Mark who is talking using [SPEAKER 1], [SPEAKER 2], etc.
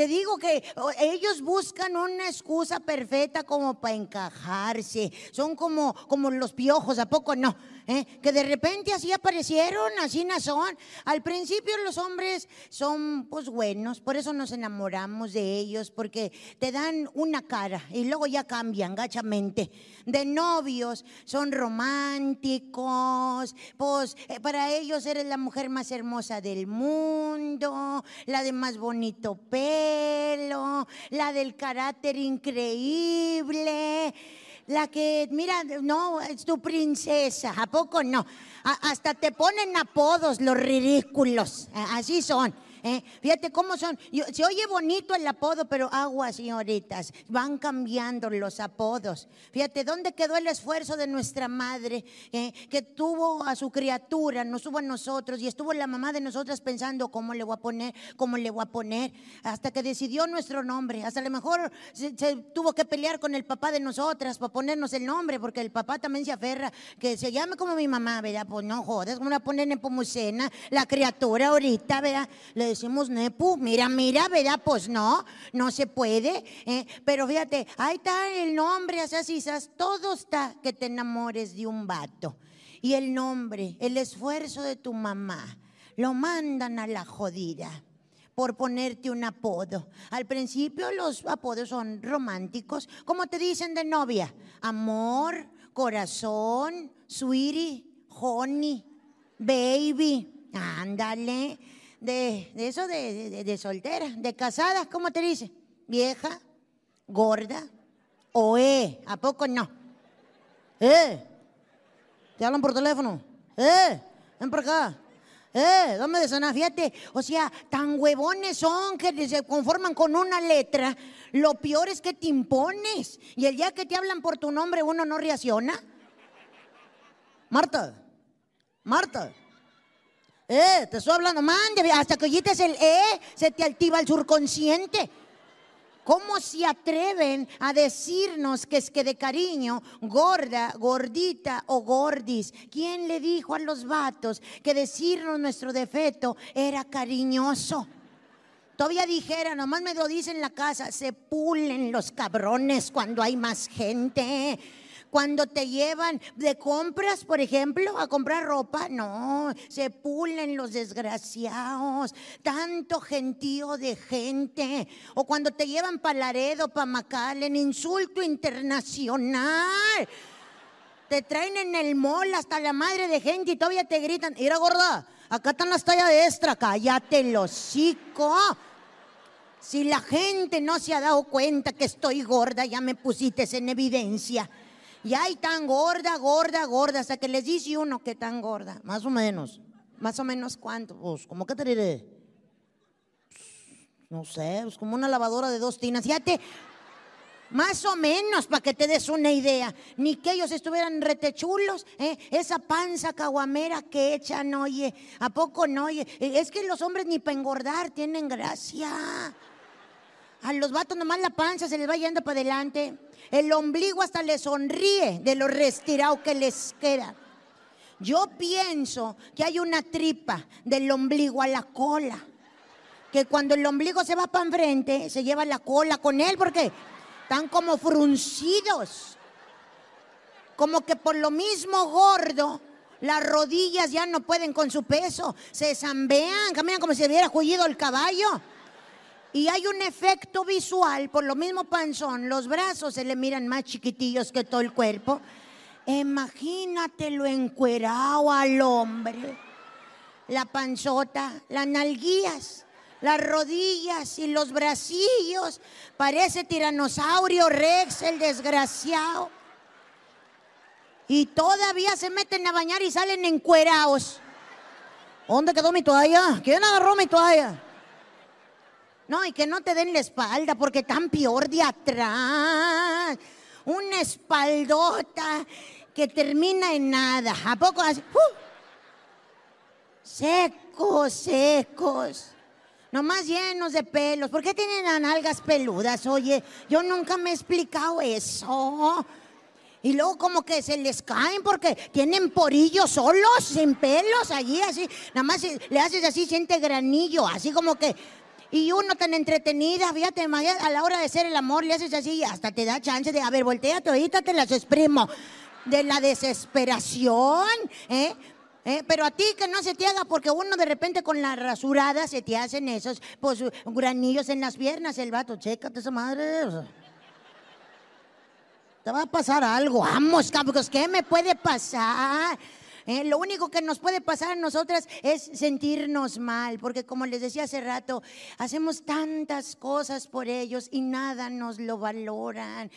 [SPEAKER 1] Te digo que ellos buscan una excusa perfecta como para encajarse. Son como, como los piojos, ¿a poco no? ¿Eh? Que de repente así aparecieron, así son. Al principio los hombres son pues buenos, por eso nos enamoramos de ellos, porque te dan una cara y luego ya cambian gachamente. De novios son románticos, pues eh, para ellos eres la mujer más hermosa del mundo, la de más bonito pelo la del carácter increíble, la que, mira, no, es tu princesa, ¿a poco no? hasta te ponen apodos los ridículos, así son. ¿eh? Fíjate cómo son. Yo, se oye bonito el apodo, pero aguas, señoritas. Van cambiando los apodos. Fíjate, ¿dónde quedó el esfuerzo de nuestra madre ¿eh? que tuvo a su criatura, no tuvo a nosotros y estuvo la mamá de nosotras pensando cómo le voy a poner, cómo le voy a poner, hasta que decidió nuestro nombre. Hasta a lo mejor se, tuvo que pelear con el papá de nosotras para ponernos el nombre, porque el papá también se aferra que se llame como mi mamá, ¿verdad? Pues no jodas, ¿cómo la ponen en Pomucena? La criatura ahorita, ¿verdad? Le decimos Nepu, mira, mira, ¿verdad? Pues no, no se puede. ¿eh? Pero fíjate, ahí está el nombre, así, así, todo está que te enamores de un vato. Y el nombre, el esfuerzo de tu mamá, lo mandan a la jodida por ponerte un apodo. Al principio los apodos son románticos, como te dicen de novia, amor, corazón, sweetie, honey, baby, ándale de, eso de, soltera, de casada, ¿cómo te dice? Vieja, gorda, o eh, ¿a poco no? Eh, te hablan por teléfono, eh, ven por acá. Eh, dame de sana, fíjate. O sea, tan huevones son que se conforman con una letra. Lo peor es que te impones. Y el día que te hablan por tu nombre, uno no reacciona. Marta, Marta, eh, te estoy hablando, man, hasta que oyes el eh, se te activa el surconsciente. ¿Cómo se atreven a decirnos que es que de cariño, gorda, gordita o gordis? ¿Quién le dijo a los vatos que decirnos nuestro defecto era cariñoso? Todavía dijera, nomás me lo dicen en la casa, se pulen los cabrones cuando hay más gente cuando te llevan de compras, por ejemplo, a comprar ropa, no, se pulen los desgraciados, tanto gentío de gente, o cuando te llevan para Laredo, para en insulto internacional. Te traen en el mall hasta la madre de gente y todavía te gritan, mira gorda, acá están las tallas de extra, cállate el hocico. Si la gente no se ha dado cuenta que estoy gorda, ya me pusiste en evidencia. Y hay tan gorda, gorda, gorda, hasta que les dice uno que tan gorda, más o menos. Más o menos cuánto, pues, como que te diré? Pues, no sé, pues como una lavadora de dos tinas. te, más o menos, para que te des una idea. Ni que ellos estuvieran retechulos, ¿eh? Esa panza caguamera que echan, oye. ¿A poco no, oye? Es que los hombres ni para engordar tienen gracia. A los vatos nomás la panza se les va yendo para adelante. El ombligo hasta le sonríe de lo restirado que les queda. Yo pienso que hay una tripa del ombligo a la cola. Que cuando el ombligo se va para enfrente, se lleva la cola con él porque están como fruncidos. Como que por lo mismo gordo, las rodillas ya no pueden con su peso. Se zambean, caminan como si hubiera huido el caballo. Y hay un efecto visual, por lo mismo panzón, los brazos se le miran más chiquitillos que todo el cuerpo. Imagínate lo encuerado al hombre. La panzota, las nalguías, las rodillas y los bracillos. Parece tiranosaurio rex, el desgraciado. Y todavía se meten a bañar y salen encuerados. ¿Dónde quedó mi toalla? ¿Quién agarró mi toalla? No, y que no te den la espalda porque tan peor de atrás. Una espaldota que termina en nada. ¿A poco así? ¡Uh! Secos, secos. Nomás llenos de pelos. ¿Por qué tienen analgas peludas? Oye, yo nunca me he explicado eso. Y luego como que se les caen porque tienen porillos solos, sin pelos, allí así. Nada más le haces así, siente granillo, así como que y uno tan entretenida, fíjate, a la hora de ser el amor le haces así hasta te da chance de, a ver, volteate ahorita, te las exprimo. De la desesperación, ¿eh? ¿eh? Pero a ti que no se te haga, porque uno de repente con la rasurada se te hacen esos pues, granillos en las piernas. El vato, chécate esa madre. te va a pasar algo. Vamos, cabros, ¿qué me puede pasar? ¿Eh? lo único que nos puede pasar a nosotras es sentirnos mal, porque como les decía hace rato, hacemos tantas cosas por ellos y nada nos lo valoran.